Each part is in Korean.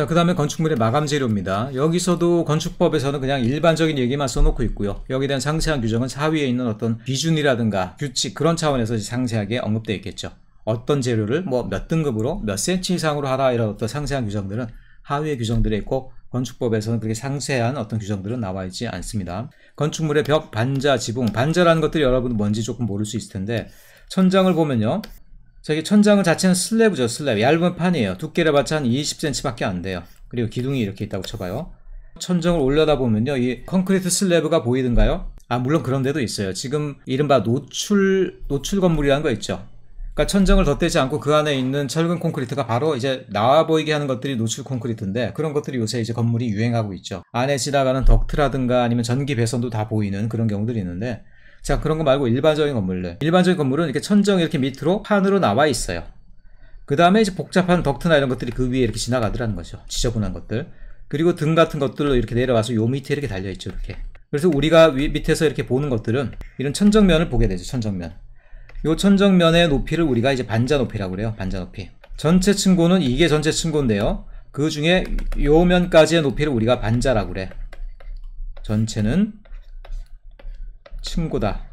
자, 그 다음에 건축물의 마감 재료입니다. 여기서도 건축법에서는 그냥 일반적인 얘기만 써놓고 있고요. 여기에 대한 상세한 규정은 사위에 있는 어떤 기준이라든가 규칙 그런 차원에서 상세하게 언급되어 있겠죠. 어떤 재료를 뭐 몇 등급으로 몇 센치 이상으로 하라 이런 어떤 상세한 규정들은 하위의 규정들에 있고 건축법에서는 그렇게 상세한 어떤 규정들은 나와 있지 않습니다. 건축물의 벽, 반자, 지붕, 반자라는 것들이 여러분 뭔지 조금 모를 수 있을 텐데 천장을 보면요. 저기 천장은 자체는 슬래브죠 슬래브 얇은 판이에요 두께를 봤자 한 20cm밖에 안 돼요 그리고 기둥이 이렇게 있다고 쳐봐요 천정을 올려다 보면요 이 콘크리트 슬래브가 보이던가요아 물론 그런 데도 있어요 지금 이른바 노출 노출 건물이라는 거 있죠 그러니까 천정을 덧대지 않고 그 안에 있는 철근 콘크리트가 바로 이제 나와 보이게 하는 것들이 노출 콘크리트인데 그런 것들이 요새 이제 건물이 유행하고 있죠 안에 지나가는 덕트라든가 아니면 전기 배선도 다 보이는 그런 경우들이 있는데 자 그런 거 말고 일반적인 건물들 일반적인 건물은 이렇게 천정 이렇게 밑으로 판으로 나와 있어요 그 다음에 이제 복잡한 덕트나 이런 것들이 그 위에 이렇게 지나가더라는 거죠 지저분한 것들 그리고 등 같은 것들로 이렇게 내려와서 요 밑에 이렇게 달려있죠 이렇게 그래서 우리가 위, 밑에서 이렇게 보는 것들은 이런 천정면을 보게 되죠 천정면 요 천정면의 높이를 우리가 이제 반자 높이라고 그래요 반자 높이 전체 층고는 이게 전체 층고인데요 그 중에 요 면까지의 높이를 우리가 반자라고 그래 전체는 층구다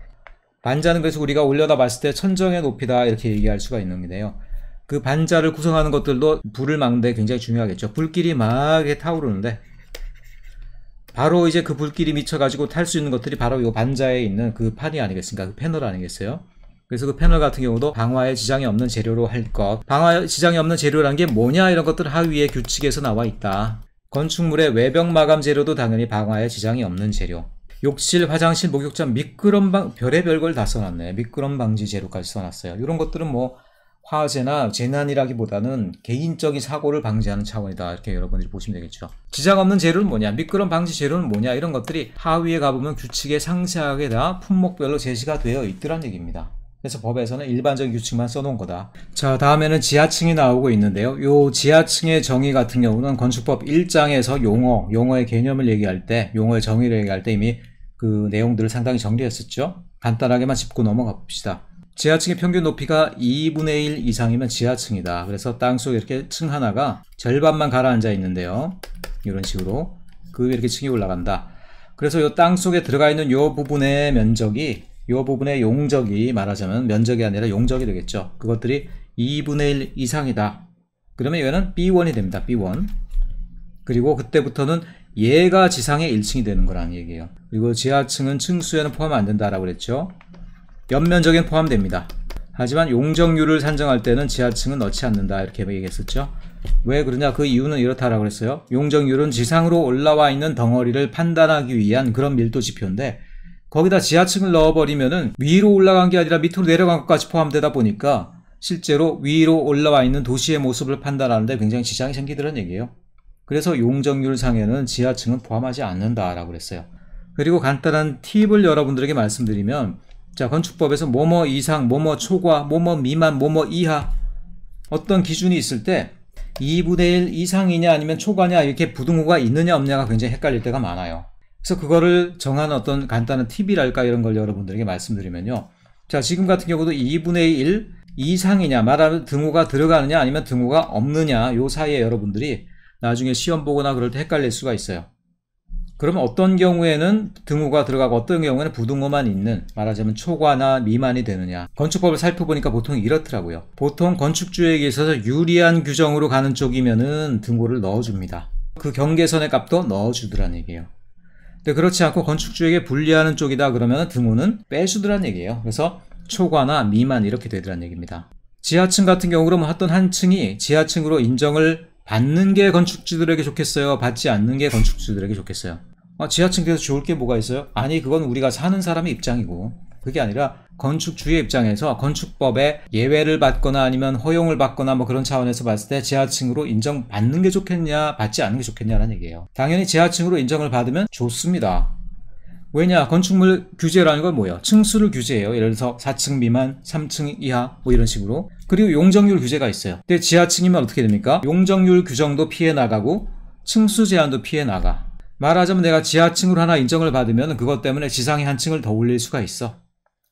반자는 그래서 우리가 올려다 봤을 때 천정의 높이다 이렇게 얘기할 수가 있는 건네요그 반자를 구성하는 것들도 불을 막는데 굉장히 중요하겠죠. 불길이 막 타오르는데 바로 이제 그 불길이 미쳐가지고 탈 수 있는 것들이 바로 이 반자에 있는 그 판이 아니겠습니까? 그 패널 아니겠어요? 그래서 그 패널 같은 경우도 방화에 지장이 없는 재료로 할 것. 방화에 지장이 없는 재료란 게 뭐냐 이런 것들 하위의 규칙에서 나와 있다. 건축물의 외벽 마감 재료도 당연히 방화에 지장이 없는 재료. 욕실, 화장실, 목욕자 미끄럼 방 별의별 걸 다 써놨네. 미끄럼 방지 제로까지 써놨어요. 이런 것들은 뭐 화재나 재난이라기보다는 개인적인 사고를 방지하는 차원이다 이렇게 여러분들이 보시면 되겠죠 지장 없는 재료는 뭐냐 미끄럼 방지 재료는 뭐냐 이런 것들이 하위에 가보면 규칙에 상세하게 다 품목별로 제시가 되어 있더란 얘기입니다 그래서 법에서는 일반적인 규칙만 써놓은 거다 자 다음에는 지하층이 나오고 있는데요 요 지하층의 정의 같은 경우는 건축법 1장에서 용어 용어의 개념을 얘기할 때 용어의 정의를 얘기할 때 이미 그 내용들을 상당히 정리했었죠. 간단하게만 짚고 넘어가 봅시다. 지하층의 평균 높이가 2분의 1 이상이면 지하층이다. 그래서 땅속에 이렇게 층 하나가 절반만 가라앉아 있는데요. 이런 식으로 그 이렇게 층이 올라간다. 그래서 이 땅속에 들어가 있는 이 부분의 면적이 이 부분의 용적이 말하자면 면적이 아니라 용적이 되겠죠. 그것들이 2분의 1 이상이다. 그러면 이거는 B1이 됩니다. B1. 그리고 그때부터는 얘가 지상의 1층이 되는 거라는 얘기예요. 그리고 지하층은 층수에는 포함 안 된다라고 그랬죠. 연면적엔 포함됩니다. 하지만 용적률을 산정할 때는 지하층은 넣지 않는다 이렇게 얘기했었죠. 왜 그러냐 그 이유는 이렇다라고 그랬어요. 용적률은 지상으로 올라와 있는 덩어리를 판단하기 위한 그런 밀도 지표인데 거기다 지하층을 넣어버리면은 위로 올라간 게 아니라 밑으로 내려간 것까지 포함되다 보니까 실제로 위로 올라와 있는 도시의 모습을 판단하는데 굉장히 지장이 생기더란 얘기예요. 그래서 용적률 상에는 지하층은 포함하지 않는다라고 그랬어요. 그리고 간단한 팁을 여러분들에게 말씀드리면 자 건축법에서 뭐뭐 이상, 뭐뭐 초과, 뭐뭐 미만, 뭐뭐 이하 어떤 기준이 있을 때 2분의 1 이상이냐 아니면 초과냐 이렇게 부등호가 있느냐 없냐가 굉장히 헷갈릴 때가 많아요. 그래서 그거를 정한 어떤 간단한 팁이랄까 이런 걸 여러분들에게 말씀드리면요. 자 지금 같은 경우도 2분의 1 이상이냐 말하는 등호가 들어가느냐 아니면 등호가 없느냐 요 사이에 여러분들이 나중에 시험 보거나 그럴 때 헷갈릴 수가 있어요. 그러면 어떤 경우에는 등호가 들어가고 어떤 경우에는 부등호만 있는 말하자면 초과나 미만이 되느냐 건축법을 살펴보니까 보통 이렇더라고요 보통 건축주에게 있어서 유리한 규정으로 가는 쪽이면은 등호를 넣어줍니다 그 경계선의 값도 넣어주더란 얘기예요 근데 그렇지 않고 건축주에게 불리하는 쪽이다 그러면 등호는 빼주더란 얘기예요 그래서 초과나 미만 이렇게 되더란 얘기입니다 지하층 같은 경우 그러면 뭐 어떤 한 층이 지하층으로 인정을 받는 게 건축주들에게 좋겠어요? 받지 않는 게 건축주들에게 좋겠어요? 아, 지하층에서 좋을 게 뭐가 있어요? 아니, 그건 우리가 사는 사람의 입장이고. 그게 아니라 건축주의 입장에서 건축법에 예외를 받거나 아니면 허용을 받거나 뭐 그런 차원에서 봤을 때 지하층으로 인정받는 게 좋겠냐, 받지 않는 게 좋겠냐라는 얘기예요. 당연히 지하층으로 인정을 받으면 좋습니다. 왜냐 건축물 규제라는 건 뭐예요 층수를 규제해요 예를 들어서 4층 미만 3층 이하 뭐 이런 식으로 그리고 용적률 규제가 있어요 근데 지하층이면 어떻게 됩니까 용적률 규정도 피해 나가고 층수 제한도 피해 나가 말하자면 내가 지하층으로 하나 인정을 받으면 그것 때문에 지상에 한 층을 더 올릴 수가 있어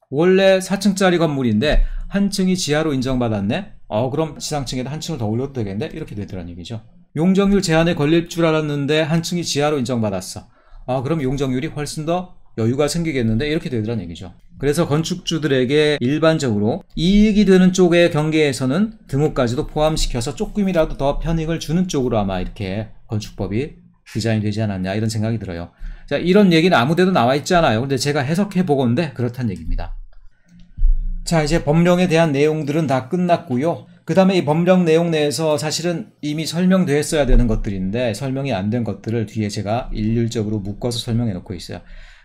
원래 4층짜리 건물인데 한 층이 지하로 인정받았네 어 그럼 지상층에도 한 층을 더 올려도 되겠네 이렇게 되더라는 얘기죠 용적률 제한에 걸릴 줄 알았는데 한 층이 지하로 인정받았어 아 그럼 용적률이 훨씬 더 여유가 생기겠는데 이렇게 되더란 얘기죠. 그래서 건축주들에게 일반적으로 이익이 되는 쪽의 경계에서는 등호까지도 포함시켜서 조금이라도 더 편익을 주는 쪽으로 아마 이렇게 건축법이 디자인 되지 않았냐 이런 생각이 들어요. 자 이런 얘기는 아무데도 나와 있잖아요. 근데 제가 해석해 보건데 그렇다는 얘기입니다. 자 이제 법령에 대한 내용들은 다 끝났고요. 그 다음에 이 법령 내용 내에서 사실은 이미 설명됐어야 되는 것들인데 설명이 안 된 것들을 뒤에 제가 일률적으로 묶어서 설명해 놓고 있어요.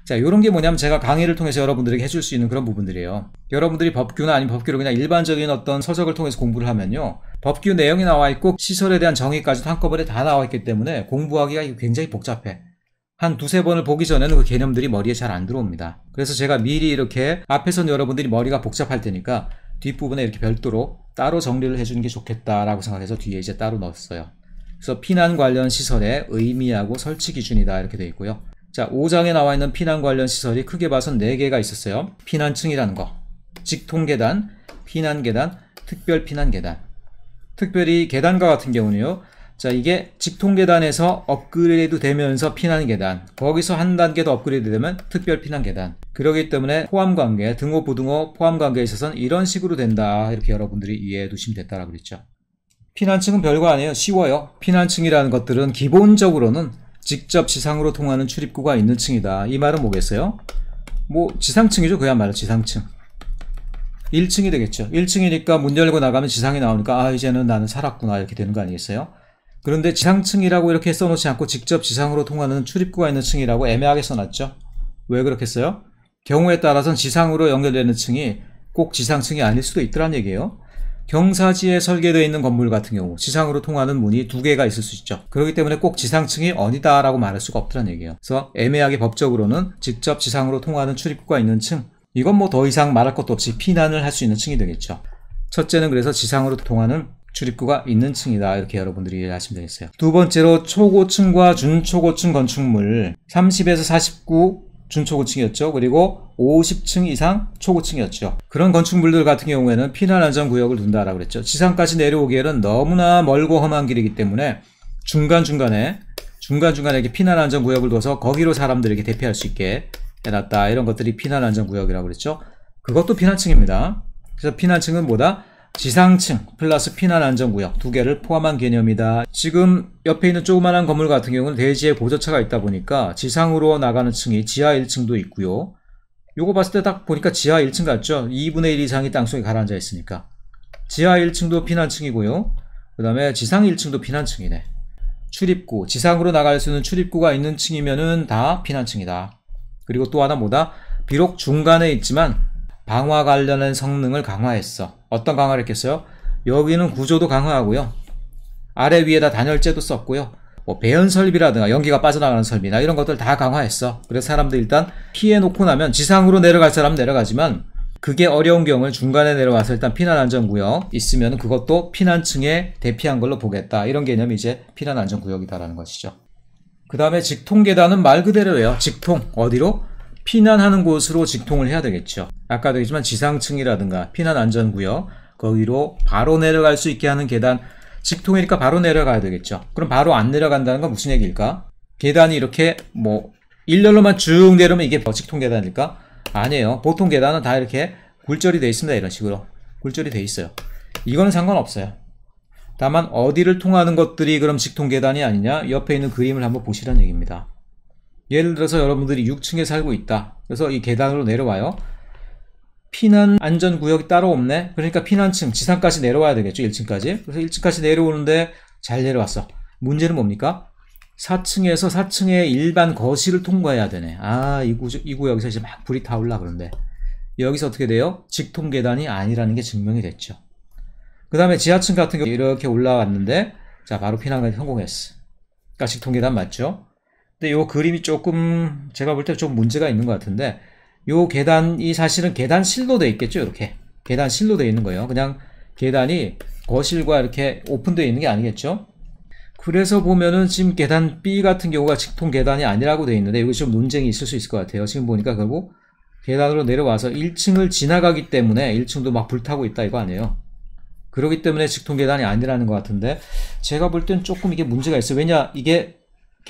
자, 요런 게 뭐냐면 제가 강의를 통해서 여러분들에게 해줄 수 있는 그런 부분들이에요. 여러분들이 법규나 아니면 법규로 그냥 일반적인 어떤 서적을 통해서 공부를 하면요. 법규 내용이 나와 있고 시설에 대한 정의까지도 한꺼번에 다 나와 있기 때문에 공부하기가 굉장히 복잡해. 한 두세 번을 보기 전에는 그 개념들이 머리에 잘 안 들어옵니다. 그래서 제가 미리 이렇게 앞에선 여러분들이 머리가 복잡할 테니까 뒷부분에 이렇게 별도로 따로 정리를 해주는 게 좋겠다라고 생각해서 뒤에 이제 따로 넣었어요. 그래서 피난 관련 시설의 의미하고 설치 기준이다 이렇게 되어 있고요. 자, 5장에 나와 있는 피난 관련 시설이 크게 봐선 4개가 있었어요. 피난층이라는 거, 직통계단, 피난계단, 특별피난계단. 특별히 계단과 같은 경우는요. 자 이게 직통 계단에서 업그레이드 되면서 피난 계단 거기서 한 단계 더 업그레이드 되면 특별 피난 계단 그러기 때문에 포함 관계 등호 부등호 포함 관계에 있어서는 이런 식으로 된다 이렇게 여러분들이 이해해 두시면 됐다라고 그랬죠 피난층은 별거 아니에요 쉬워요 피난층이라는 것들은 기본적으로는 직접 지상으로 통하는 출입구가 있는 층이다 이 말은 뭐겠어요? 뭐 지상층이죠 그야말로 지상층 1층이 되겠죠 1층이니까 문 열고 나가면 지상이 나오니까 아 이제는 나는 살았구나 이렇게 되는 거 아니겠어요? 그런데 지상층이라고 이렇게 써놓지 않고 직접 지상으로 통하는 출입구가 있는 층이라고 애매하게 써놨죠. 왜 그렇겠어요? 경우에 따라선 지상으로 연결되는 층이 꼭 지상층이 아닐 수도 있더란 얘기예요. 경사지에 설계되어 있는 건물 같은 경우 지상으로 통하는 문이 두 개가 있을 수 있죠. 그렇기 때문에 꼭 지상층이 어디다라고 말할 수가 없더란 얘기예요. 그래서 애매하게 법적으로는 직접 지상으로 통하는 출입구가 있는 층 이건 뭐 더 이상 말할 것도 없이 피난을 할 수 있는 층이 되겠죠. 첫째는 그래서 지상으로 통하는 출입구가 있는 층이다 이렇게 여러분들이 이해하시면 되겠어요 두 번째로 초고층과 준초고층 건축물 30에서 49 준초고층이었죠. 그리고 50층 이상 초고층이었죠. 그런 건축물들 같은 경우에는 피난 안전 구역을 둔다라고 그랬죠. 지상까지 내려오기에는 너무나 멀고 험한 길이기 때문에 중간중간에 중간중간에 이렇게 피난 안전 구역을 둬서 거기로 사람들에게 대피할 수 있게 해놨다. 이런 것들이 피난 안전 구역이라고 그랬죠. 그것도 피난층입니다. 그래서 피난층은 뭐다? 지상층 플러스 피난 안전구역 두 개를 포함한 개념이다. 지금 옆에 있는 조그만한 건물 같은 경우는 대지에 보조차가 있다 보니까 지상으로 나가는 층이 지하 1층도 있고요. 요거 봤을 때 딱 보니까 지하 1층 같죠? 2분의 1 이상이 땅속에 가라앉아 있으니까. 지하 1층도 피난층이고요. 그 다음에 지상 1층도 피난층이네. 출입구, 지상으로 나갈 수 있는 출입구가 있는 층이면은 다 피난층이다. 그리고 또 하나 뭐다? 비록 중간에 있지만 방화 관련된 성능을 강화했어. 어떤 강화를 했겠어요? 여기는 구조도 강화하고요. 아래 위에다 단열재도 썼고요. 뭐 배연 설비라든가 연기가 빠져나가는 설비나 이런 것들 다 강화했어. 그래서 사람들 일단 피해 놓고 나면 지상으로 내려갈 사람 내려가지만 그게 어려운 경우는 중간에 내려와서 일단 피난 안전 구역 있으면 그것도 피난층에 대피한 걸로 보겠다. 이런 개념이 이제 피난 안전 구역이다라는 것이죠. 그 다음에 직통 계단은 말 그대로예요. 직통 어디로? 피난하는 곳으로 직통을 해야 되겠죠. 아까도 얘기지만 지상층이라든가 피난 안전구역 거기로 바로 내려갈 수 있게 하는 계단 직통이니까 바로 내려가야 되겠죠. 그럼 바로 안 내려간다는 건 무슨 얘기일까? 계단이 이렇게 뭐 일렬로만 쭉 내려면 이게 뭐 직통 계단일까? 아니에요. 보통 계단은 다 이렇게 굴절이 돼 있습니다. 이런 식으로 굴절이 돼 있어요. 이거는 상관없어요. 다만 어디를 통하는 것들이 그럼 직통 계단이 아니냐? 옆에 있는 그림을 한번 보시라는 얘기입니다. 예를 들어서 여러분들이 6층에 살고 있다. 그래서 이 계단으로 내려와요. 피난 안전구역이 따로 없네. 그러니까 피난층, 지상까지 내려와야 되겠죠. 1층까지. 그래서 1층까지 내려오는데 잘 내려왔어. 문제는 뭡니까? 4층에서 4층의 일반 거실을 통과해야 되네. 아, 이, 구, 이 구역에서 이제 막 불이 타올라 그런데. 여기서 어떻게 돼요? 직통 계단이 아니라는 게 증명이 됐죠. 그 다음에 지하층 같은 경우 이렇게 올라왔는데, 자, 바로 피난까지 성공했어. 그러니까 직통 계단 맞죠? 근데 요 그림이 조금 제가 볼 때 좀 문제가 있는 것 같은데 요 계단이 사실은 계단 실로 돼 있겠죠 이렇게 계단 실로 돼 있는 거예요 그냥 계단이 거실과 이렇게 오픈되어 있는 게 아니겠죠 그래서 보면은 지금 계단 B 같은 경우가 직통 계단이 아니라고 되어 있는데 여기 좀 논쟁이 있을 수 있을 것 같아요 지금 보니까 결국 계단으로 내려와서 1층을 지나가기 때문에 1층도 막 불타고 있다 이거 아니에요 그러기 때문에 직통 계단이 아니라는 것 같은데 제가 볼 땐 조금 이게 문제가 있어요 왜냐 이게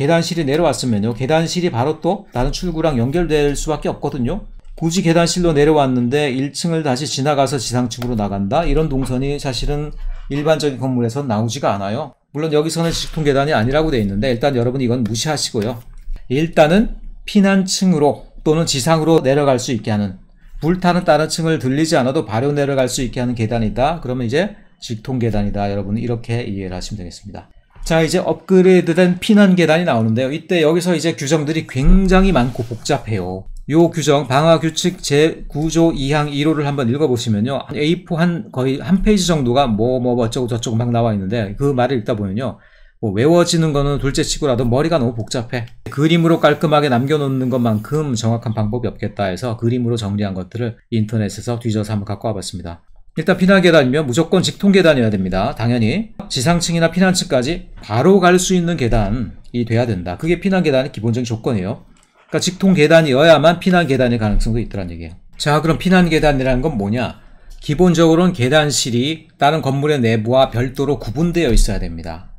계단실이 내려왔으면요. 계단실이 바로 또 다른 출구랑 연결될 수밖에 없거든요. 굳이 계단실로 내려왔는데 1층을 다시 지나가서 지상층으로 나간다? 이런 동선이 사실은 일반적인 건물에선 나오지가 않아요. 물론 여기서는 직통 계단이 아니라고 되어 있는데 일단 여러분 이건 무시하시고요. 일단은 피난층으로 또는 지상으로 내려갈 수 있게 하는 불타는 다른 층을 들리지 않아도 바로 내려갈 수 있게 하는 계단이다. 그러면 이제 직통 계단이다. 여러분 이렇게 이해를 하시면 되겠습니다. 자, 이제 업그레이드된 피난 계단이 나오는데요. 이때 여기서 이제 규정들이 굉장히 많고 복잡해요. 요 규정 방화 규칙 제9조 2항 1호를 한번 읽어보시면요. A4 한 거의 한 페이지 정도가 뭐뭐 뭐, 뭐 어쩌고 저쩌고 막 나와 있는데 그 말을 읽다 보면요. 뭐 외워지는 거는 둘째 치고라도 머리가 너무 복잡해. 그림으로 깔끔하게 남겨놓는 것만큼 정확한 방법이 없겠다 해서 그림으로 정리한 것들을 인터넷에서 뒤져서 한번 갖고 와봤습니다. 일단 피난 계단이면 무조건 직통 계단이어야 됩니다. 당연히 지상층이나 피난층까지 바로 갈 수 있는 계단이 돼야 된다. 그게 피난 계단의 기본적인 조건이에요. 그러니까 직통 계단이어야만 피난 계단일 가능성도 있더는 얘기예요. 자 그럼 피난 계단이라는 건 뭐냐? 기본적으로는 계단실이 다른 건물의 내부와 별도로 구분되어 있어야 됩니다.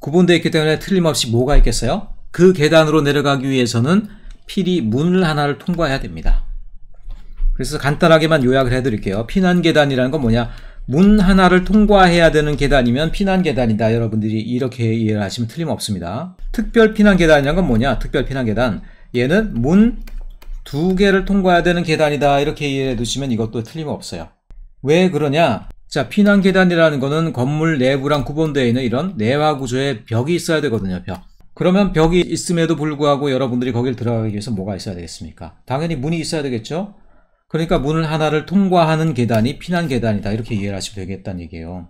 구분되어 있기 때문에 틀림없이 뭐가 있겠어요? 그 계단으로 내려가기 위해서는 필히 문을 하나를 통과해야 됩니다. 그래서 간단하게만 요약을 해드릴게요. 피난 계단이라는 건 뭐냐? 문 하나를 통과해야 되는 계단이면 피난 계단이다. 여러분들이 이렇게 이해를 하시면 틀림없습니다. 특별 피난 계단이란 건 뭐냐? 특별 피난 계단. 얘는 문 두 개를 통과해야 되는 계단이다. 이렇게 이해해 두시면 이것도 틀림없어요. 왜 그러냐? 자, 피난 계단이라는 거는 건물 내부랑 구분되어 있는 이런 내화 구조의 벽이 있어야 되거든요. 벽. 그러면 벽이 있음에도 불구하고 여러분들이 거길 들어가기 위해서 뭐가 있어야 되겠습니까? 당연히 문이 있어야 되겠죠? 그러니까 문을 하나를 통과하는 계단이 피난 계단이다 이렇게 이해를 하시면 되겠다는 얘기예요.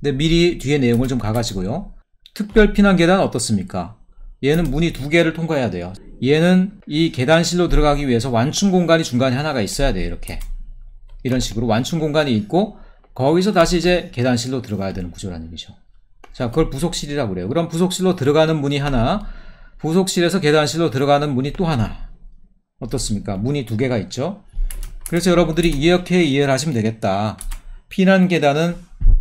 근데 미리 뒤에 내용을 좀 가가시고요. 특별 피난 계단 어떻습니까? 얘는 문이 두 개를 통과해야 돼요. 얘는 이 계단실로 들어가기 위해서 완충 공간이 중간에 하나가 있어야 돼요. 이렇게 이런 식으로 완충 공간이 있고 거기서 다시 이제 계단실로 들어가야 되는 구조라는 얘기죠. 자, 그걸 부속실이라고 그래요. 그럼 부속실로 들어가는 문이 하나, 부속실에서 계단실로 들어가는 문이 또 하나. 어떻습니까? 문이 두 개가 있죠. 그래서 여러분들이 이렇게 이해를 하시면 되겠다. 피난 계단은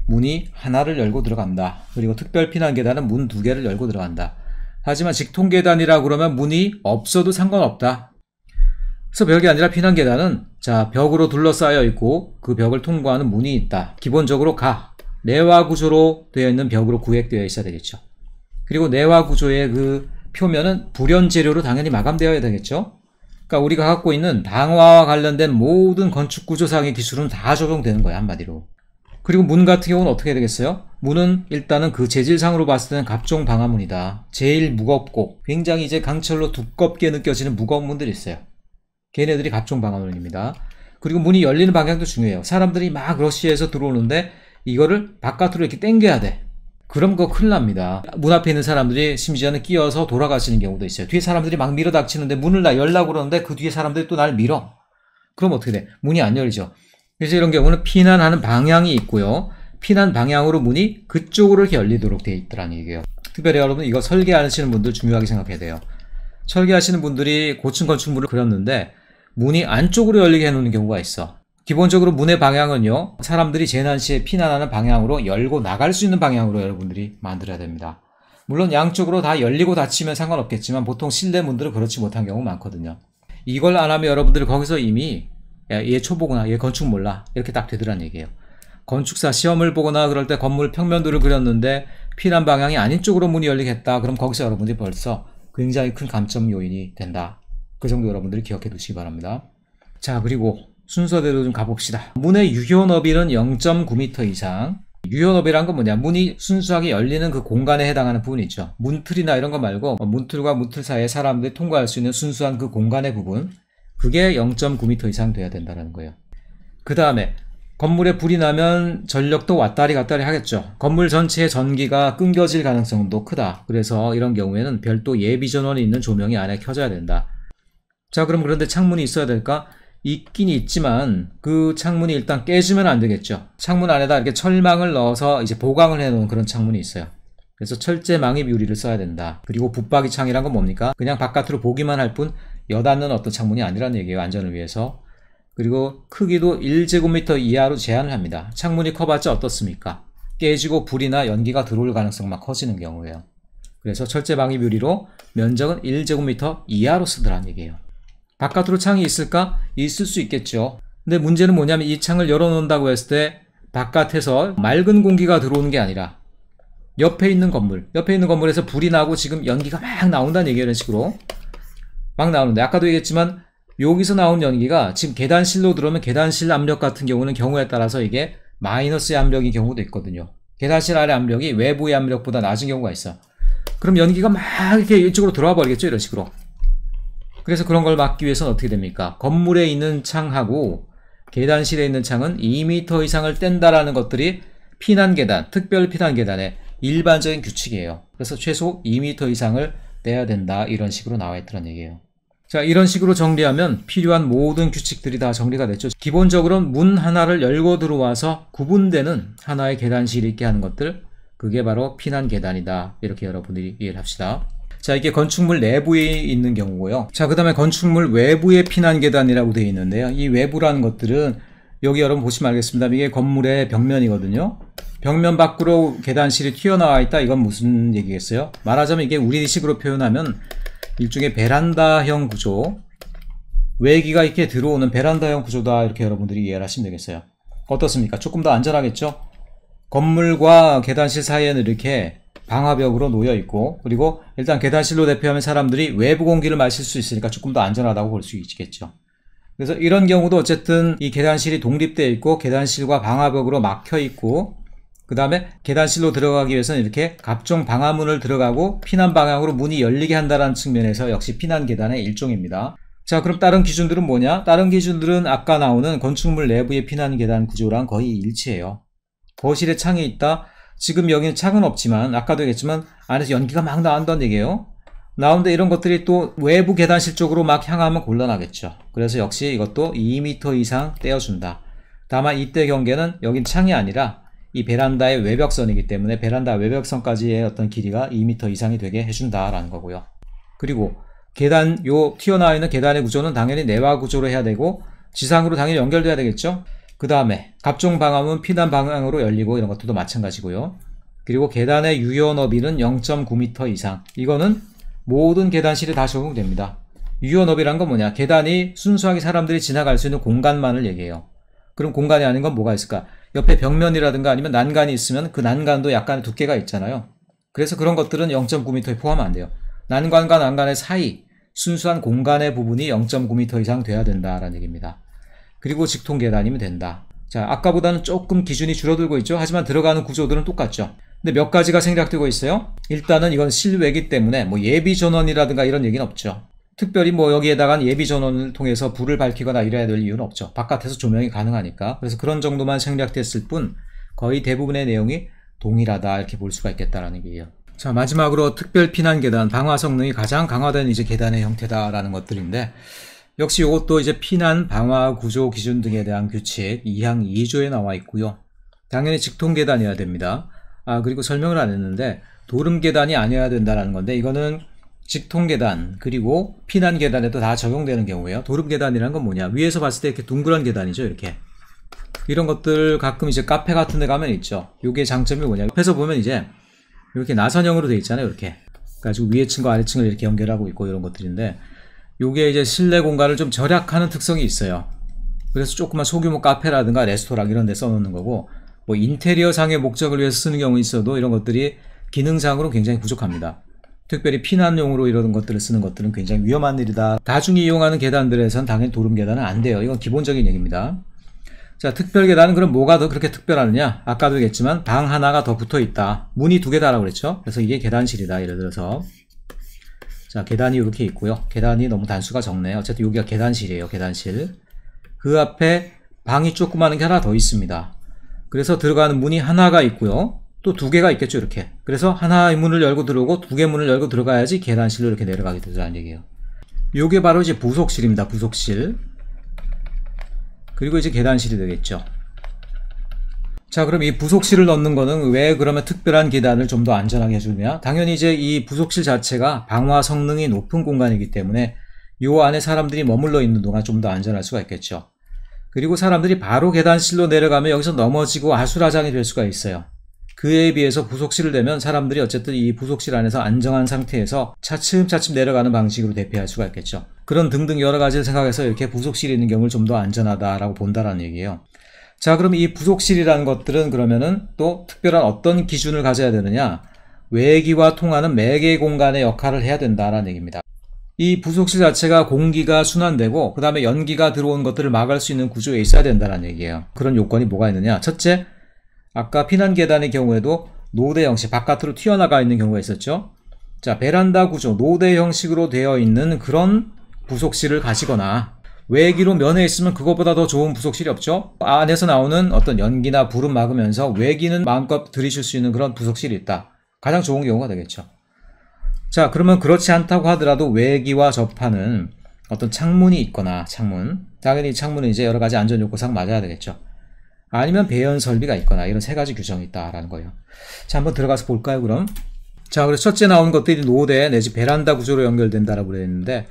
문이 하나를 열고 들어간다. 그리고 특별 피난 계단은 문 두 개를 열고 들어간다. 하지만 직통 계단이라 고 그러면 문이 없어도 상관없다. 그래서 벽이 아니라 피난 계단은 자 벽으로 둘러싸여 있고 그 벽을 통과하는 문이 있다. 기본적으로 가 내화 구조로 되어 있는 벽으로 구획되어 있어야 되겠죠. 그리고 내화 구조의 그 표면은 불연 재료로 당연히 마감되어야 되겠죠. 그러니까 우리가 갖고 있는 당화와 관련된 모든 건축 구조상의 기술은 다 적용되는 거야 한마디로. 그리고 문 같은 경우는 어떻게 되겠어요? 문은 일단은 그 재질상으로 봤을 때는 갑종 방화문이다. 제일 무겁고 굉장히 이제 강철로 두껍게 느껴지는 무거운 문들이 있어요. 걔네들이 갑종 방화문입니다. 그리고 문이 열리는 방향도 중요해요. 사람들이 막 러시에서 들어오는데 이거를 바깥으로 이렇게 땡겨야 돼. 그럼 그거 큰일 납니다. 문 앞에 있는 사람들이 심지어는 끼어서 돌아가시는 경우도 있어요. 뒤에 사람들이 막 밀어 닥치는데 문을 나 열라고 그러는데 그 뒤에 사람들이 또 날 밀어. 그럼 어떻게 돼? 문이 안 열리죠. 그래서 이런 경우는 피난하는 방향이 있고요. 피난 방향으로 문이 그쪽으로 이렇게 열리도록 돼 있더라는 얘기예요. 특별히 여러분 이거 설계하시는 분들 중요하게 생각해야 돼요. 설계하시는 분들이 고층 건축물을 그렸는데 문이 안쪽으로 열리게 해놓는 경우가 있어. 기본적으로 문의 방향은요 사람들이 재난 시에 피난하는 방향으로 열고 나갈 수 있는 방향으로 여러분들이 만들어야 됩니다 물론 양쪽으로 다 열리고 닫히면 상관없겠지만 보통 실내 문들은 그렇지 못한 경우 많거든요 이걸 안 하면 여러분들이 거기서 이미 예, 얘 초보구나 얘 건축 몰라 이렇게 딱 되더란 얘기예요 건축사 시험을 보거나 그럴 때 건물 평면도를 그렸는데 피난 방향이 아닌 쪽으로 문이 열리겠다 그럼 거기서 여러분들이 벌써 굉장히 큰 감점 요인이 된다 그 정도 여러분들이 기억해 두시기 바랍니다 자 그리고 순서대로 좀 가봅시다. 문의 유효 너비는 0.9m 이상. 유효 너비란 건 뭐냐? 문이 순수하게 열리는 그 공간에 해당하는 부분이 있죠. 문틀이나 이런 거 말고 뭐 문틀과 문틀 사이에 사람들이 통과할 수 있는 순수한 그 공간의 부분. 그게 0.9m 이상 돼야 된다는 거예요. 그 다음에 건물에 불이 나면 전력도 왔다리 갔다리 하겠죠. 건물 전체의 전기가 끊겨질 가능성도 크다. 그래서 이런 경우에는 별도 예비 전원이 있는 조명이 안에 켜져야 된다. 자, 그럼 그런데 창문이 있어야 될까? 있긴 있지만 그 창문이 일단 깨지면 안 되겠죠. 창문 안에다 이렇게 철망을 넣어서 이제 보강을 해놓은 그런 창문이 있어요. 그래서 철제 망입 유리를 써야 된다. 그리고 붙박이 창이란 건 뭡니까? 그냥 바깥으로 보기만 할 뿐 여닫는 어떤 창문이 아니라는 얘기예요. 안전을 위해서. 그리고 크기도 1제곱미터 이하로 제한을 합니다. 창문이 커봤자 어떻습니까? 깨지고 불이나 연기가 들어올 가능성만 커지는 경우예요. 그래서 철제 방입 유리로 면적은 1제곱미터 이하로 쓰더라는 얘기예요. 바깥으로 창이 있을까? 있을 수 있겠죠. 근데 문제는 뭐냐면 이 창을 열어놓는다고 했을 때 바깥에서 맑은 공기가 들어오는 게 아니라 옆에 있는 건물, 옆에 있는 건물에서 불이 나고 지금 연기가 막 나온다는 얘기 예요 이런 식으로 막 나오는데 아까도 얘기했지만 여기서 나온 연기가 지금 계단실로 들어오면 계단실 압력 같은 경우는 경우에 따라서 이게 마이너스의 압력인 경우도 있거든요. 계단실 아래 압력이 외부의 압력보다 낮은 경우가 있어. 그럼 연기가 막 이렇게 이쪽으로 들어와 버리겠죠 이런 식으로. 그래서 그런 걸 막기 위해서는 어떻게 됩니까? 건물에 있는 창하고 계단실에 있는 창은 2m 이상을 뗀다라는 것들이 피난계단, 특별 피난계단의 일반적인 규칙이에요. 그래서 최소 2m 이상을 떼야 된다 이런 식으로 나와 있더란 얘기예요. 자 이런 식으로 정리하면 필요한 모든 규칙들이 다 정리가 됐죠. 기본적으로 문 하나를 열고 들어와서 구분되는 하나의 계단실이 있게 하는 것들 그게 바로 피난 계단이다 이렇게 여러분들이 이해를 합시다. 자 이게 건축물 내부에 있는 경우고요 자그 다음에 건축물 외부의 피난계단이라고 되어 있는데요 이 외부라는 것들은 여기 여러분 보시면 알겠습니다 이게 건물의 벽면이거든요 벽면 밖으로 계단실이 튀어나와 있다 이건 무슨 얘기겠어요 말하자면 이게 우리식으로 표현하면 일종의 베란다형 구조 외기가 이렇게 들어오는 베란다형 구조다 이렇게 여러분들이 이해를 하시면 되겠어요 어떻습니까? 조금 더 안전하겠죠? 건물과 계단실 사이에는 이렇게 방화벽으로 놓여 있고 그리고 일단 계단실로 대표하면 사람들이 외부 공기를 마실 수 있으니까 조금 더 안전하다고 볼 수 있겠죠. 그래서 이런 경우도 어쨌든 이 계단실이 독립되어 있고 계단실과 방화벽으로 막혀 있고 그 다음에 계단실로 들어가기 위해서는 이렇게 각종 방화문을 들어가고 피난 방향으로 문이 열리게 한다는 측면에서 역시 피난 계단의 일종입니다. 자 그럼 다른 기준들은 뭐냐? 다른 기준들은 아까 나오는 건축물 내부의 피난 계단 구조랑 거의 일치해요. 거실에 창이 있다. 지금 여기는 창은 없지만 아까도 얘기했지만 안에서 연기가 막 나온다는 얘기예요. 나오는데 이런 것들이 또 외부 계단실 쪽으로 막 향하면 곤란하겠죠. 그래서 역시 이것도 2m 이상 떼어준다. 다만 이때 경계는 여긴 창이 아니라 이 베란다의 외벽선이기 때문에 베란다 외벽선까지의 어떤 길이가 2m 이상이 되게 해준다라는 거고요. 그리고 계단 요 튀어나와 있는 계단의 구조는 당연히 내화 구조로 해야 되고 지상으로 당연히 연결돼야 되겠죠. 그 다음에 각종 방암은 피난 방향으로 열리고 이런 것들도 마찬가지고요. 그리고 계단의 유효 너비는 0.9m 이상. 이거는 모든 계단실에 다 적용됩니다. 유효 너비란 건 뭐냐? 계단이 순수하게 사람들이 지나갈 수 있는 공간만을 얘기해요. 그럼 공간이 아닌 건 뭐가 있을까? 옆에 벽면이라든가 아니면 난간이 있으면 그 난간도 약간 두께가 있잖아요. 그래서 그런 것들은 0.9m에 포함 안 돼요. 난간과 난간의 사이, 순수한 공간의 부분이 0.9m 이상 돼야 된다라는 얘기입니다. 그리고 직통 계단이면 된다. 자, 아까보다는 조금 기준이 줄어들고 있죠. 하지만 들어가는 구조들은 똑같죠. 근데 몇 가지가 생략되고 있어요. 일단은 이건 실외기 때문에 뭐 예비 전원이라든가 이런 얘기는 없죠. 특별히 뭐 여기에다가 예비 전원을 통해서 불을 밝히거나 이래야 될 이유는 없죠. 바깥에서 조명이 가능하니까. 그래서 그런 정도만 생략됐을 뿐 거의 대부분의 내용이 동일하다 이렇게 볼 수가 있겠다라는 얘기예요. 자 마지막으로 특별 피난 계단 방화 성능이 가장 강화된 이제 계단의 형태다라는 것들인데 역시 이것도 이제 피난 방화 구조 기준 등에 대한 규칙 2항 2조에 나와 있고요. 당연히 직통 계단이어야 됩니다. 아 그리고 설명을 안 했는데 도름 계단이 아니어야 된다라는 건데 이거는 직통 계단 그리고 피난 계단에도 다 적용되는 경우에요. 도름 계단이라는 건 뭐냐? 위에서 봤을 때 이렇게 둥그런 계단이죠. 이렇게 이런 것들 가끔 이제 카페 같은 데 가면 있죠. 요게 장점이 뭐냐? 옆에서 보면 이제 이렇게 나선형으로 돼 있잖아요. 이렇게. 그래가지고 위에 층과 아래 층을 이렇게 연결하고 있고 이런 것들인데 요게 이제 실내 공간을 좀 절약하는 특성이 있어요. 그래서 조그만 소규모 카페라든가 레스토랑 이런 데 써놓는 거고 뭐 인테리어 상의 목적을 위해서 쓰는 경우 있어도 이런 것들이 기능상으로 굉장히 부족합니다. 특별히 피난용으로 이런 것들을 쓰는 것들은 굉장히 위험한 일이다. 다중이 이용하는 계단들에선 당연히 도름 계단은 안 돼요. 이건 기본적인 얘기입니다. 자, 특별 계단은 그럼 뭐가 더 그렇게 특별하느냐? 아까도 얘기했지만 방 하나가 더 붙어 있다. 문이 두 개다라고 그랬죠? 그래서 이게 계단실이다. 예를 들어서. 자 계단이 이렇게 있고요 계단이 너무 단수가 적네요 어쨌든 여기가 계단실이에요 계단실 그 앞에 방이 조그마한 게 하나 더 있습니다 그래서 들어가는 문이 하나가 있고요 또 두 개가 있겠죠 이렇게 그래서 하나의 문을 열고 들어오고 두 개 문을 열고 들어가야지 계단실로 이렇게 내려가게 되다는 얘기예요 요게 바로 이제 부속실입니다 부속실 그리고 이제 계단실이 되겠죠 자, 그럼 이 부속실을 넣는 거는 왜 그러면 특별한 계단을 좀 더 안전하게 해주냐? 당연히 이제 이 부속실 자체가 방화 성능이 높은 공간이기 때문에 이 안에 사람들이 머물러 있는 동안 좀 더 안전할 수가 있겠죠. 그리고 사람들이 바로 계단실로 내려가면 여기서 넘어지고 아수라장이 될 수가 있어요. 그에 비해서 부속실을 내면 사람들이 어쨌든 이 부속실 안에서 안정한 상태에서 차츰차츰 내려가는 방식으로 대피할 수가 있겠죠. 그런 등등 여러 가지를 생각해서 이렇게 부속실이 있는 경우를 좀 더 안전하다라고 본다라는 얘기예요. 자, 그럼 이 부속실이라는 것들은 그러면은 또 특별한 어떤 기준을 가져야 되느냐? 외기와 통하는 매개 공간의 역할을 해야 된다라는 얘기입니다. 이 부속실 자체가 공기가 순환되고 그 다음에 연기가 들어온 것들을 막을 수 있는 구조에 있어야 된다는 얘기예요. 그런 요건이 뭐가 있느냐? 첫째, 아까 피난 계단의 경우에도 노대 형식 바깥으로 튀어나가 있는 경우가 있었죠. 자 베란다 구조 노대 형식으로 되어 있는 그런 부속실을 가시거나 외기로 면에 있으면 그것보다 더 좋은 부속실이 없죠. 안에서 나오는 어떤 연기나 불은 막으면서 외기는 마음껏 들이실 수 있는 그런 부속실이 있다. 가장 좋은 경우가 되겠죠. 자, 그러면 그렇지 않다고 하더라도 외기와 접하는 어떤 창문이 있거나 창문, 당연히 창문은 이제 여러 가지 안전 요구상 맞아야 되겠죠. 아니면 배연 설비가 있거나 이런 세 가지 규정이 있다라는 거예요. 자, 한번 들어가서 볼까요, 그럼? 자, 그래서 첫째 나온 것들이 노대 내지 베란다 구조로 연결된다라고 그랬는데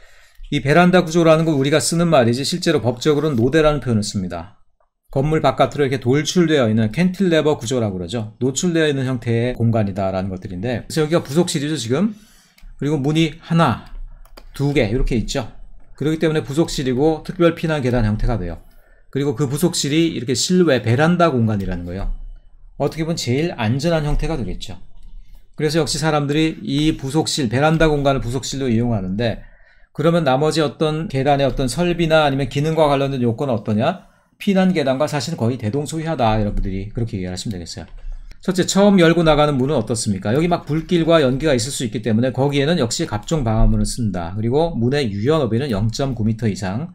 이 베란다 구조라는 건 우리가 쓰는 말이지 실제로 법적으로는 노대라는 표현을 씁니다. 건물 바깥으로 이렇게 돌출되어 있는 캔틸레버 구조라고 그러죠. 노출되어 있는 형태의 공간이다라는 것들인데 그래서 여기가 부속실이죠 지금. 그리고 문이 하나, 두 개 이렇게 있죠. 그렇기 때문에 부속실이고 특별 피난 계단 형태가 돼요. 그리고 그 부속실이 이렇게 실외 베란다 공간이라는 거예요. 어떻게 보면 제일 안전한 형태가 되겠죠. 그래서 역시 사람들이 이 부속실, 베란다 공간을 부속실로 이용하는데 그러면 나머지 어떤 계단의 어떤 설비나 아니면 기능과 관련된 요건은 어떠냐? 피난 계단과 사실 은 거의 대동소이하다 여러분들이 그렇게 이해하시면 되겠어요. 첫째 처음 열고 나가는 문은 어떻습니까? 여기 막 불길과 연기가 있을 수 있기 때문에 거기에는 역시 각종 방화문을 쓴다. 그리고 문의 유연 너비는 0.9m 이상.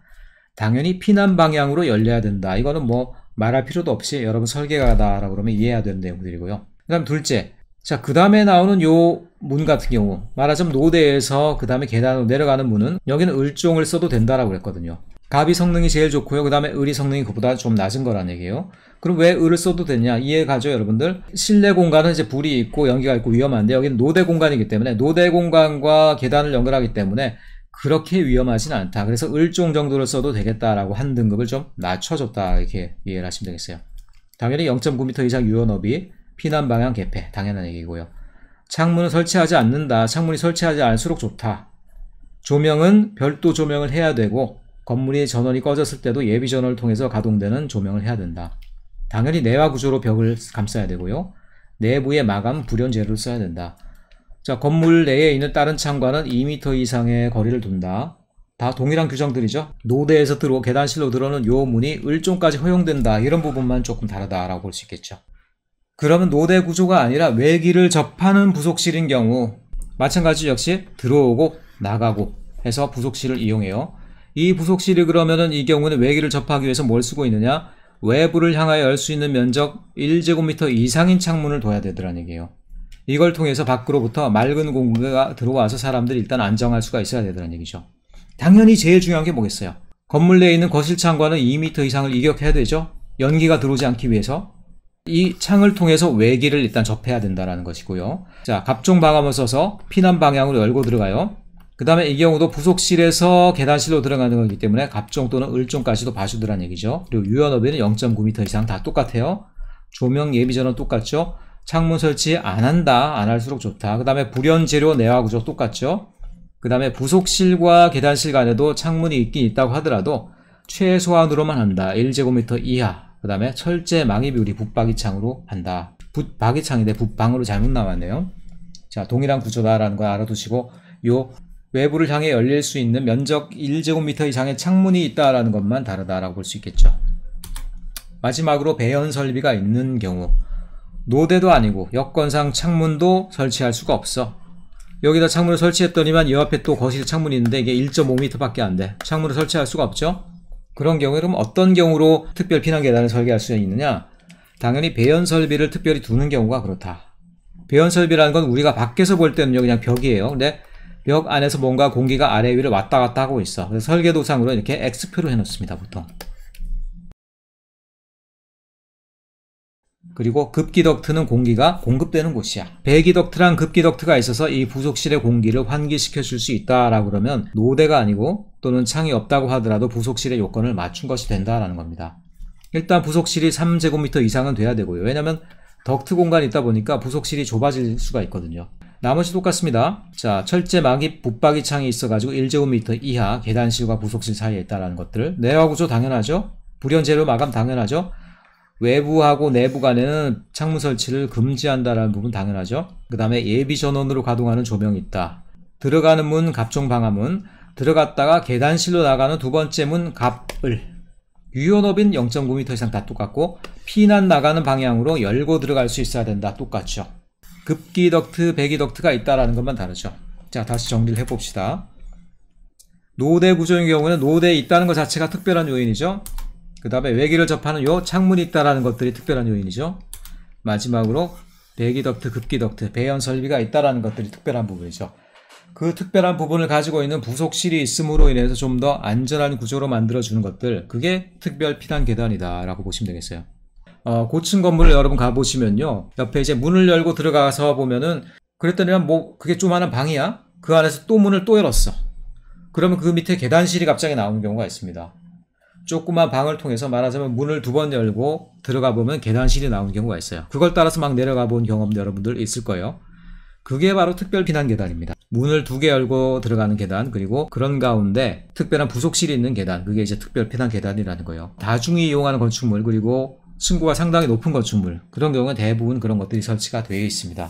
당연히 피난 방향으로 열려야 된다. 이거는 뭐 말할 필요도 없이 여러분 설계가다라고 그러면 이해해야 되는 내용들이고요. 그 다음 둘째, 자, 그 다음에 나오는 요 문 같은 경우 말하자면 노대에서 그 다음에 계단으로 내려가는 문은 여기는 을종을 써도 된다라고 그랬거든요. 갑이 성능이 제일 좋고요. 그 다음에 을이 성능이 그보다 좀 낮은 거란 얘기예요. 그럼 왜 을을 써도 되냐? 이해 가죠, 여러분들? 실내 공간은 이제 불이 있고 연기가 있고 위험한데 여기는 노대 공간이기 때문에 노대 공간과 계단을 연결하기 때문에 그렇게 위험하진 않다. 그래서 을종 정도를 써도 되겠다라고 한 등급을 좀 낮춰줬다. 이렇게 이해를 하시면 되겠어요. 당연히 0.9m 이상 유연업이 피난 방향 개폐. 당연한 얘기고요. 창문은 설치하지 않는다. 창문이 설치하지 않을수록 좋다. 조명은 별도 조명을 해야 되고 건물이 전원이 꺼졌을 때도 예비 전원을 통해서 가동되는 조명을 해야 된다. 당연히 내화 구조로 벽을 감싸야 되고요. 내부의 마감 불연제를 써야 된다. 자, 건물 내에 있는 다른 창과는 2m 이상의 거리를 둔다. 다 동일한 규정들이죠. 노대에서 들어 계단실로 들어오는 요 문이 을종까지 허용된다. 이런 부분만 조금 다르다라고 볼 수 있겠죠. 그러면 노대 구조가 아니라 외기를 접하는 부속실인 경우 마찬가지 역시 들어오고 나가고 해서 부속실을 이용해요. 이 부속실이 그러면은 이 경우는 외기를 접하기 위해서 뭘 쓰고 있느냐? 외부를 향하여 열 수 있는 면적 1제곱미터 이상인 창문을 둬야 되더라는 얘기예요. 이걸 통해서 밖으로부터 맑은 공기가 들어와서 사람들이 일단 안정할 수가 있어야 되더라는 얘기죠. 당연히 제일 중요한 게 뭐겠어요? 건물 내에 있는 거실 창과는 2미터 이상을 이격해야 되죠. 연기가 들어오지 않기 위해서. 이 창을 통해서 외기를 일단 접해야 된다라는 것이고요. 자, 갑종 방암을 써서 피난 방향으로 열고 들어가요. 그 다음에 이 경우도 부속실에서 계단실로 들어가는 것이기 때문에 갑종 또는 을종까지도 봐주더란 얘기죠. 그리고 유연업에는 0.9m 이상 다 똑같아요. 조명 예비전은 똑같죠. 창문 설치 안 한다, 안 할수록 좋다. 그 다음에 불연 재료 내화 구조 똑같죠. 그 다음에 부속실과 계단실 간에도 창문이 있긴 있다고 하더라도 최소한으로만 한다. 1제곱미터 이하 그 다음에 철제 망이비율이 붙박이창으로 한다. 붙박이창인데 붙방으로 잘못 나왔네요. 자, 동일한 구조다라는 걸 알아두시고 요 외부를 향해 열릴 수 있는 면적 1제곱미터 이상의 창문이 있다라는 것만 다르다라고 볼 수 있겠죠. 마지막으로 배연 설비가 있는 경우 노대도 아니고 여건상 창문도 설치할 수가 없어. 여기다 창문을 설치했더니만 이 앞에 또 거실 창문이 있는데 이게 1.5m밖에 안 돼. 창문을 설치할 수가 없죠. 그런 경우에 그럼 어떤 경우로 특별 피난 계단을 설계할 수 있느냐? 당연히 배연 설비를 특별히 두는 경우가 그렇다. 배연 설비라는 건 우리가 밖에서 볼 때는요 그냥 벽이에요. 근데 벽 안에서 뭔가 공기가 아래 위를 왔다 갔다 하고 있어. 그래서 설계도상으로 이렇게 X표로 해놓습니다 보통. 그리고 급기덕트는 공기가 공급되는 곳이야. 배기덕트랑 급기덕트가 있어서 이 부속실의 공기를 환기시켜 줄 수 있다라고 그러면 노대가 아니고 또는 창이 없다고 하더라도 부속실의 요건을 맞춘 것이 된다라는 겁니다. 일단 부속실이 3제곱미터 이상은 돼야 되고요. 왜냐면 덕트 공간이 있다 보니까 부속실이 좁아질 수가 있거든요. 나머지 똑같습니다. 자, 철제 막입 붙박이 창이 있어가지고 1제곱미터 이하 계단실과 부속실 사이에 있다라는 것들. 내화구조 당연하죠? 불연재료 마감 당연하죠? 외부하고 내부 간에는 창문 설치를 금지한다라는 부분 당연하죠. 그 다음에 예비 전원으로 가동하는 조명이 있다. 들어가는 문 갑종 방화문, 들어갔다가 계단실로 나가는 두 번째 문 갑을 유연업인 0.9m 이상 다 똑같고 피난 나가는 방향으로 열고 들어갈 수 있어야 된다 똑같죠. 급기 덕트, 배기 덕트가 있다라는 것만 다르죠. 자 다시 정리를 해봅시다. 노대 구조인 경우는 노대에 있다는 것 자체가 특별한 요인이죠. 그 다음에 외기를 접하는 요 창문이 있다라는 것들이 특별한 요인이죠. 마지막으로 배기덕트, 급기덕트, 배연 설비가 있다라는 것들이 특별한 부분이죠. 그 특별한 부분을 가지고 있는 부속실이 있음으로 인해서 좀 더 안전한 구조로 만들어주는 것들, 그게 특별 피난 계단이다라고 보시면 되겠어요. 어, 고층 건물을 여러분 가보시면요. 옆에 이제 문을 열고 들어가서 보면은 그랬더니뭐 그게 조만한 방이야? 그 안에서 또 문을 또 열었어. 그러면 그 밑에 계단실이 갑자기 나오는 경우가 있습니다. 조그만 방을 통해서 말하자면 문을 두 번 열고 들어가 보면 계단실이 나오는 경우가 있어요. 그걸 따라서 막 내려가 본 경험 도 여러분들 있을 거예요. 그게 바로 특별 비난 계단입니다. 문을 두 개 열고 들어가는 계단, 그리고 그런 가운데 특별한 부속실이 있는 계단, 그게 이제 특별 비난 계단이라는 거예요. 다중이 이용하는 건축물, 그리고 층구가 상당히 높은 건축물, 그런 경우는 대부분 그런 것들이 설치가 되어 있습니다.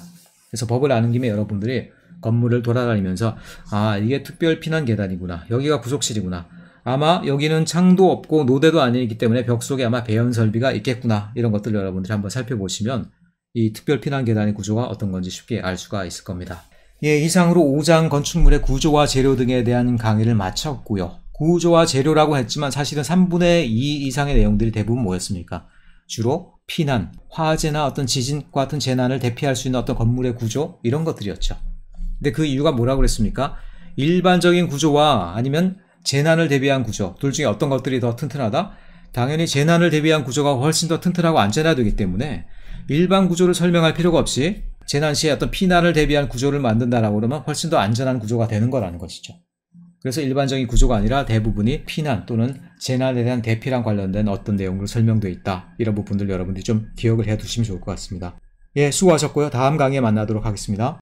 그래서 법을 아는 김에 여러분들이 건물을 돌아다니면서, 아, 이게 특별 피난 계단이구나. 여기가 부속실이구나. 아마 여기는 창도 없고 노대도 아니기 때문에 벽 속에 아마 배연 설비가 있겠구나 이런 것들 여러분들이 한번 살펴보시면 이 특별 피난 계단의 구조가 어떤 건지 쉽게 알 수가 있을 겁니다. 예, 이상으로 5장 건축물의 구조와 재료 등에 대한 강의를 마쳤고요. 구조와 재료라고 했지만 사실은 3분의 2 이상의 내용들이 대부분 뭐였습니까? 주로 피난, 화재나 어떤 지진과 같은 재난을 대피할 수 있는 어떤 건물의 구조 이런 것들이었죠. 근데 그 이유가 뭐라고 그랬습니까? 일반적인 구조와 아니면 재난을 대비한 구조 둘 중에 어떤 것들이 더 튼튼하다? 당연히 재난을 대비한 구조가 훨씬 더 튼튼하고 안전화되기 때문에 일반 구조를 설명할 필요가 없이 재난 시에 어떤 피난을 대비한 구조를 만든다라고 그러면 훨씬 더 안전한 구조가 되는 거라는 것이죠. 그래서 일반적인 구조가 아니라 대부분이 피난 또는 재난에 대한 대피랑 관련된 어떤 내용으로 설명되어 있다. 이런 부분들 여러분들이 좀 기억을 해 두시면 좋을 것 같습니다. 예, 수고하셨고요. 다음 강의에 만나도록 하겠습니다.